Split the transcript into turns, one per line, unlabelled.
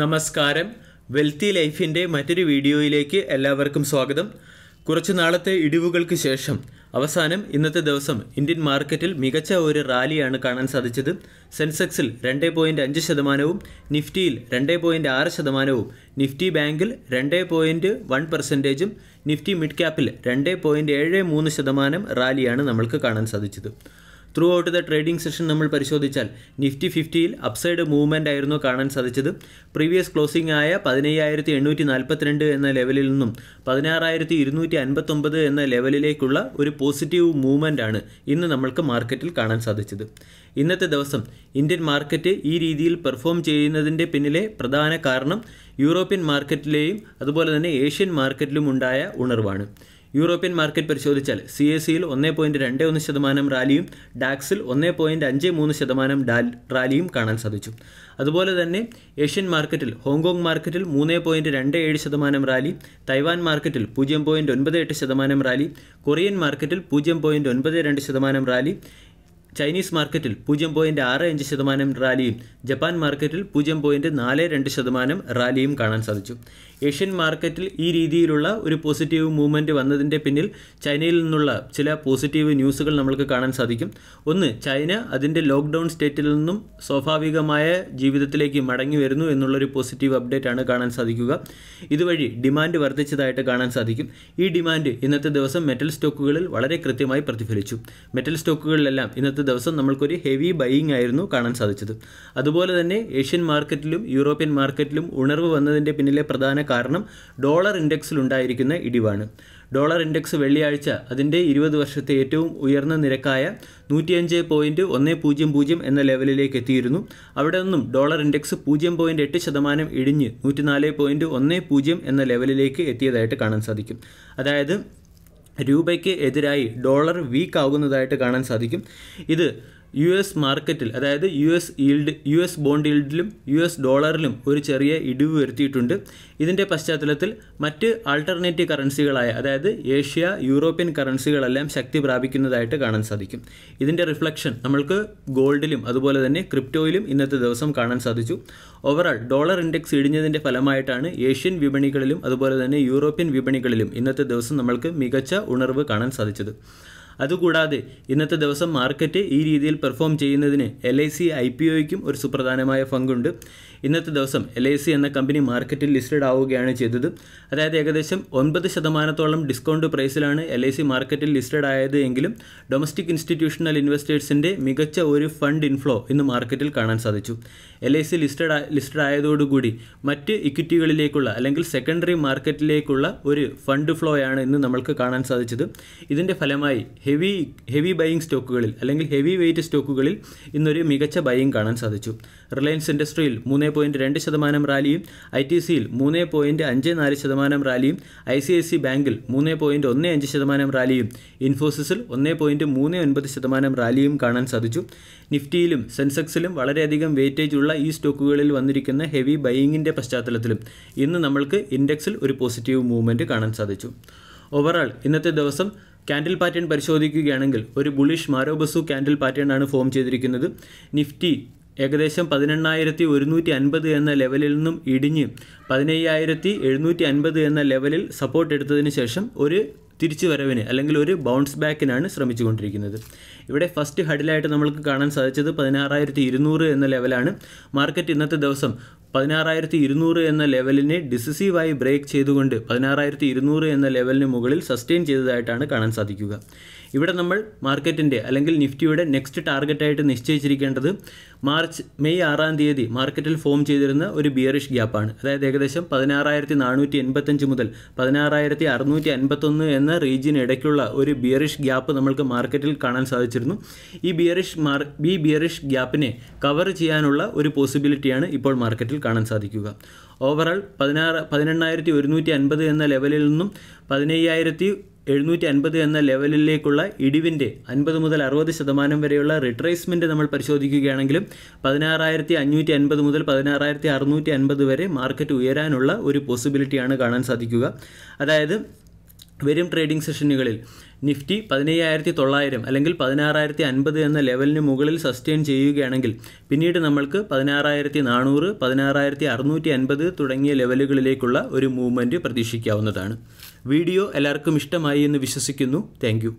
നമസ്കാരം വെൽത്തി ലൈഫിൻ്റെ മറ്റൊരു വീഡിയോയിലേക്ക് എല്ലാവർക്കും സ്വാഗതം കുറച്ച് നാളത്തെ ഇടിവുകൾക്ക് ശേഷം അവസാനം ഇന്നത്തെ ദിവസം ഇന്ത്യൻ മാർക്കറ്റിൽ മികച്ച ഒരു റാലിയാണ് കാണാൻ സാധിച്ചത് സെൻസെക്സിൽ രണ്ട് പോയിൻറ്റ് അഞ്ച് ശതമാനവും നിഫ്റ്റിയിൽ രണ്ട് പോയിൻറ്റ് ആറ് ശതമാനവും നിഫ്റ്റി ബാങ്കിൽ രണ്ട് പോയിൻറ്റ് വൺ പെർസെൻറ്റേജും നിഫ്റ്റി മിഡ് ക്യാപ്പിൽ രണ്ട് പോയിൻറ്റ് ഏഴ് മൂന്ന് ശതമാനം റാലിയാണ് നമ്മൾക്ക് കാണാൻ സാധിച്ചത് throughout the trading session നമ്മൾ പരിശോധിച്ചാൽ നിഫ്റ്റി ഫിഫ്റ്റിയിൽ അപ്സൈഡ് മൂവ്മെൻ്റ് ആയിരുന്നു കാണാൻ സാധിച്ചത് പ്രീവിയസ് ക്ലോസിംഗ് ആയ പതിനയ്യായിരത്തി എണ്ണൂറ്റി നാൽപ്പത്തിരണ്ട് എന്ന ലെവലിൽ നിന്നും പതിനാറായിരത്തി ഇരുന്നൂറ്റി അൻപത്തൊമ്പത് എന്ന ലെവലിലേക്കുള്ള ഒരു പോസിറ്റീവ് മൂവ്മെൻ്റ് ആണ് ഇന്ന് നമ്മൾക്ക് മാർക്കറ്റിൽ കാണാൻ സാധിച്ചത് ഇന്നത്തെ ദിവസം ഇന്ത്യൻ മാർക്കറ്റ് ഈ രീതിയിൽ പെർഫോം ചെയ്യുന്നതിൻ്റെ പിന്നിലെ പ്രധാന കാരണം യൂറോപ്യൻ മാർക്കറ്റിലെയും അതുപോലെ തന്നെ ഏഷ്യൻ മാർക്കറ്റിലും ഉണ്ടായ ഉണർവാണ് യൂറോപ്യൻ മാർക്കറ്റ് പരിശോധിച്ചാൽ സി എ സിയിൽ ഒന്നേ പോയിന്റ് രണ്ട് ഒന്ന് ശതമാനം റാലിയും ഡാക്സിൽ ഒന്നേ പോയിന്റ് അഞ്ച് മൂന്ന് ശതമാനം ഡാൽ റാലിയും കാണാൻ സാധിച്ചു അതുപോലെ തന്നെ ഏഷ്യൻ മാർക്കറ്റിൽ ഹോങ്കോങ് മാർക്കറ്റിൽ മൂന്നേ പോയിന്റ് രണ്ട് ഏഴ് ശതമാനം റാലി തൈവാൻ മാർക്കറ്റിൽ പൂജ്യം പോയിന്റ് ഒൻപത് എട്ട് ശതമാനം റാലി കൊറിയൻ മാർക്കറ്റിൽ പൂജ്യം പോയിന്റ് ഒൻപത് രണ്ട് ശതമാനം റാലി ചൈനീസ് മാർക്കറ്റിൽ പൂജ്യം പോയിന്റ് ആറ് അഞ്ച് ശതമാനം റാലിയും ജപ്പാൻ മാർക്കറ്റിൽ പൂജ്യം പോയിന്റ് നാല് രണ്ട് ശതമാനം റാലിയും കാണാൻ സാധിച്ചു ഏഷ്യൻ മാർക്കറ്റിൽ ഈ രീതിയിലുള്ള ഒരു പോസിറ്റീവ് മൂവ്മെൻറ്റ് വന്നതിൻ്റെ പിന്നിൽ ചൈനയിൽ നിന്നുള്ള ചില പോസിറ്റീവ് ന്യൂസുകൾ നമ്മൾക്ക് കാണാൻ സാധിക്കും ഒന്ന് ചൈന അതിൻ്റെ ലോക്ക്ഡൗൺ സ്റ്റേറ്റിൽ നിന്നും സ്വാഭാവികമായ ജീവിതത്തിലേക്ക് മടങ്ങി വരുന്നു എന്നുള്ളൊരു പോസിറ്റീവ് അപ്ഡേറ്റ് ആണ് കാണാൻ സാധിക്കുക ഇതുവഴി ഡിമാൻഡ് വർദ്ധിച്ചതായിട്ട് കാണാൻ സാധിക്കും ഈ ഡിമാൻഡ് ഇന്നത്തെ ദിവസം മെറ്റൽ സ്റ്റോക്കുകളിൽ വളരെ കൃത്യമായി പ്രതിഫലിച്ചു മെറ്റൽ സ്റ്റോക്കുകളിലെല്ലാം ഇന്നത്തെ ദിവസം നമ്മൾക്കൊരു ഹെവി ബൈയിങ് ആയിരുന്നു കാണാൻ സാധിച്ചത് അതുപോലെ തന്നെ ഏഷ്യൻ മാർക്കറ്റിലും യൂറോപ്യൻ മാർക്കറ്റിലും ഉണർവ് വന്നതിൻ്റെ പിന്നിലെ പ്രധാന കാരണം ഡോളർ ഇൻഡെക്സിലുണ്ടായിരിക്കുന്ന ഇടിവാണ് ഡോളർ ഇൻഡെക്സ് വെള്ളിയാഴ്ച അതിൻ്റെ ഇരുപത് വർഷത്തെ ഏറ്റവും ഉയർന്ന നിരക്കായ നൂറ്റിയഞ്ച് പോയിൻറ്റ് ഒന്ന് പൂജ്യം പൂജ്യം എന്ന ലെവലിലേക്ക് എത്തിയിരുന്നു അവിടെ നിന്നും ഡോളർ ഇൻഡെക്സ് പൂജ്യം പോയിൻറ്റ് എട്ട് ശതമാനം ഇടിഞ്ഞ് നൂറ്റിനാല് പോയിൻറ്റ് ഒന്ന് പൂജ്യം എന്ന ലെവലിലേക്ക് എത്തിയതായിട്ട് കാണാൻ സാധിക്കും അതായത് രൂപയ്ക്ക് എതിരായി ഡോളർ വീക്ക് ആകുന്നതായിട്ട് കാണാൻ സാധിക്കും ഇത് യു എസ് മാർക്കറ്റിൽ അതായത് U S yield U S bond ഈൽഡിലും യു എസ് ഡോളറിലും ഒരു ചെറിയ ഇടിവ് വരുത്തിയിട്ടുണ്ട് ഇതിൻ്റെ പശ്ചാത്തലത്തിൽ മറ്റ് ആൾട്ടർനേറ്റീവ് കറൻസികളായ അതായത് ഏഷ്യ യൂറോപ്യൻ കറൻസികളെല്ലാം ശക്തി പ്രാപിക്കുന്നതായിട്ട് കാണാൻ സാധിക്കും ഇതിൻ്റെ റിഫ്ലക്ഷൻ നമ്മൾക്ക് ഗോൾഡിലും അതുപോലെ തന്നെ ക്രിപ്റ്റോയിലും ഇന്നത്തെ ദിവസം കാണാൻ സാധിച്ചു ഓവറോൾ ഡോളർ ഇൻഡെക്സ് ഇടിഞ്ഞതിൻ്റെ ഫലമായിട്ടാണ് ഏഷ്യൻ വിപണികളിലും അതുപോലെ തന്നെ യൂറോപ്യൻ വിപണികളിലും ഇന്നത്തെ ദിവസം നമ്മൾക്ക് മികച്ച ഉണർവ് കാണാൻ സാധിച്ചത് അതുകൂടാതെ ഇന്നത്തെ ദിവസം മാർക്കറ്റ് ഈ രീതിയിൽ പെർഫോം ചെയ്യുന്നതിന് L I C I P ഒയ്ക്കും ഒരു സുപ്രധാനമായ ഫങ്കുണ്ട് ഇന്നത്തെ ദിവസം എൽ ഐ സി എന്ന കമ്പനി മാർക്കറ്റിൽ ലിസ്റ്റഡ് ആവുകയാണ് ചെയ്തത് അതായത് ഏകദേശം ഒൻപത് ശതമാനത്തോളം ഡിസ്കൗണ്ട് പ്രൈസിലാണ് L I C market listed ആയത് എങ്കിലും ഡൊമസ്റ്റിക് ഇൻസ്റ്റിറ്റ്യൂഷണൽ ഇൻവെസ്റ്റേഴ്സിൻ്റെ മികച്ച ഒരു ഫണ്ട് ഇൻഫ്ലോ ഇന്ന് മാർക്കറ്റിൽ കാണാൻ സാധിച്ചു L I C listed listed ആയതോടുകൂടി മറ്റ് ഇക്വിറ്റികളിലേക്കുള്ള അല്ലെങ്കിൽ സെക്കൻഡറി മാർക്കറ്റിലേക്കുള്ള ഒരു ഫണ്ട് ഫ്ലോയാണ് ഇന്ന് നമ്മൾക്ക് കാണാൻ സാധിച്ചത് ഇതിൻ്റെ ഫലമായി ഹെവി ഹെവി ബൈയിങ് സ്റ്റോക്കുകളിൽ അല്ലെങ്കിൽ ഹെവി വെയിറ്റ് സ്റ്റോക്കുകളിൽ ഇന്നൊരു മികച്ച ബൈയിങ് കാണാൻ സാധിച്ചു റിലയൻസ് ഇൻഡസ്ട്രിയിൽ മൂന്ന് പോയിൻറ്റ് രണ്ട് ശതമാനം റാലിയും ഐ ടി സിയിൽ മൂന്ന് പോയിൻറ്റ് അഞ്ച് നാല് ശതമാനം റാലിയും ഐ സി ഐ സി ബാങ്കിൽ മൂന്ന് പോയിൻറ്റ് ഒന്ന് അഞ്ച് ശതമാനം റാലിയും ഇൻഫോസിസിൽ ഒന്ന് പോയിൻറ്റ് മൂന്ന് ഒൻപത് ശതമാനം റാലിയും കാണാൻ സാധിച്ചു നിഫ്റ്റിയിലും സെൻസെക്സിലും വളരെയധികം വെയിറ്റേജ് ഉള്ള ഈ സ്റ്റോക്കുകളിൽ വന്നിരിക്കുന്ന ഹെവി ബൈയിങ്ങിൻ്റെ പശ്ചാത്തലത്തിലും ഇന്ന് നമ്മൾക്ക് ഇൻഡെക്സിൽ ഒരു പോസിറ്റീവ് മൂവ്മെൻറ്റ് കാണാൻ സാധിച്ചു ഓവറാൾ ഇന്നത്തെ ദിവസം ക്യാൻഡിൽ പാറ്റേൺ പരിശോധിക്കുകയാണെങ്കിൽ ഒരു ബുളിഷ് മാരോബസു ക്യാൻഡിൽ പാറ്റേൺ ആണ് ഫോം ചെയ്തിരിക്കുന്നത് നിഫ്റ്റി ഏകദേശം പതിനെണ്ണായിരത്തി ഒരുന്നൂറ്റി അൻപത് എന്ന ലെവലിൽ നിന്നും ഇടിഞ്ഞ് പതിനയ്യായിരത്തി എഴുന്നൂറ്റി അൻപത് എന്ന ലെവലിൽ സപ്പോർട്ട് എടുത്തതിന് ശേഷം ഒരു തിരിച്ചു വരവിന് അല്ലെങ്കിൽ ഒരു ബൗൺസ് ബാക്കിനാണ് ശ്രമിച്ചുകൊണ്ടിരിക്കുന്നത് ഇവിടെ ഫസ്റ്റ് ഹഡിലായിട്ട് നമ്മൾക്ക് കാണാൻ സാധിച്ചത് പതിനാറായിരത്തി ഇരുന്നൂറ് എന്ന ലെവലാണ് മാർക്കറ്റ് ഇന്നത്തെ ദിവസം പതിനാറായിരത്തി ഇരുന്നൂറ് എന്ന ലെവലിനെ ഡിസിസീവായി ബ്രേക്ക് ചെയ്തുകൊണ്ട് പതിനാറായിരത്തി ഇരുന്നൂറ് എന്ന ലെവലിന് മുകളിൽ സസ്റ്റെയിൻ ചെയ്തതായിട്ടാണ് കാണാൻ സാധിക്കുക ഇവിടെ നമ്മൾ മാർക്കറ്റിൻ്റെ അല്ലെങ്കിൽ നിഫ്റ്റിയുടെ നെക്സ്റ്റ് ടാർഗറ്റായിട്ട് നിശ്ചയിച്ചിരിക്കേണ്ടത് മാർച്ച് മെയ് ആറാം തീയതി മാർക്കറ്റിൽ ഫോം ചെയ്തിരുന്ന ഒരു ബിയറിഷ് ഗ്യാപ്പാണ് അതായത് ഏകദേശം പതിനാറായിരത്തി നാനൂറ്റി എൺപത്തഞ്ച് മുതൽ പതിനാറായിരത്തി അറുന്നൂറ്റി അൻപത്തൊന്ന് എന്ന റീജിയൻ ഇടയ്ക്കുള്ള ഒരു ബിയറിഷ് ഗ്യാപ്പ് നമ്മൾക്ക് മാർക്കറ്റിൽ കാണാൻ സാധിച്ചിരുന്നു ഈ ബിയറിഷ് മാർ ഈ ബിയറിഷ് ഗ്യാപ്പിനെ കവർ ചെയ്യാനുള്ള ഒരു പോസിബിലിറ്റിയാണ് ഇപ്പോൾ മാർക്കറ്റിൽ കാണാൻ സാധിക്കുക ഓവറോൾ പതിനാറ് പതിനെണ്ണായിരത്തി ഒരുന്നൂറ്റി അൻപത് എന്ന ലെവലിൽ നിന്നും പതിനയ്യായിരത്തി എഴുന്നൂറ്റി അൻപത് എന്ന ലെവലിലേക്കുള്ള ഇടിവിൻ്റെ അൻപത് മുതൽ അറുപത് ശതമാനം വരെയുള്ള റിട്രേസ്മെൻറ്റ് നമ്മൾ പരിശോധിക്കുകയാണെങ്കിലും പതിനാറായിരത്തി അഞ്ഞൂറ്റി അൻപത് മുതൽ പതിനാറായിരത്തി അറുന്നൂറ്റി അൻപത് വരെ മാർക്കറ്റ് ഉയരാനുള്ള ഒരു പോസിബിലിറ്റിയാണ് കാണാൻ സാധിക്കുക അതായത് വരും ട്രേഡിംഗ് സെഷനുകളിൽ നിഫ്റ്റി പതിനയ്യായിരത്തി തൊള്ളായിരം അല്ലെങ്കിൽ പതിനാറായിരത്തി അൻപത് എന്ന ലെവലിന് മുകളിൽ സസ്റ്റെയിൻ ചെയ്യുകയാണെങ്കിൽ പിന്നീട് നമ്മൾക്ക് പതിനാറായിരത്തി നാനൂറ് പതിനാറായിരത്തി അറുന്നൂറ്റി അൻപത് തുടങ്ങിയ ലെവലുകളിലേക്കുള്ള ഒരു മൂവ്മെൻറ്റ് പ്രതീക്ഷിക്കാവുന്നതാണ് വീഡിയോ എല്ലാവർക്കും ഇഷ്ടമായി എന്ന് വിശ്വസിക്കുന്നു താങ്ക്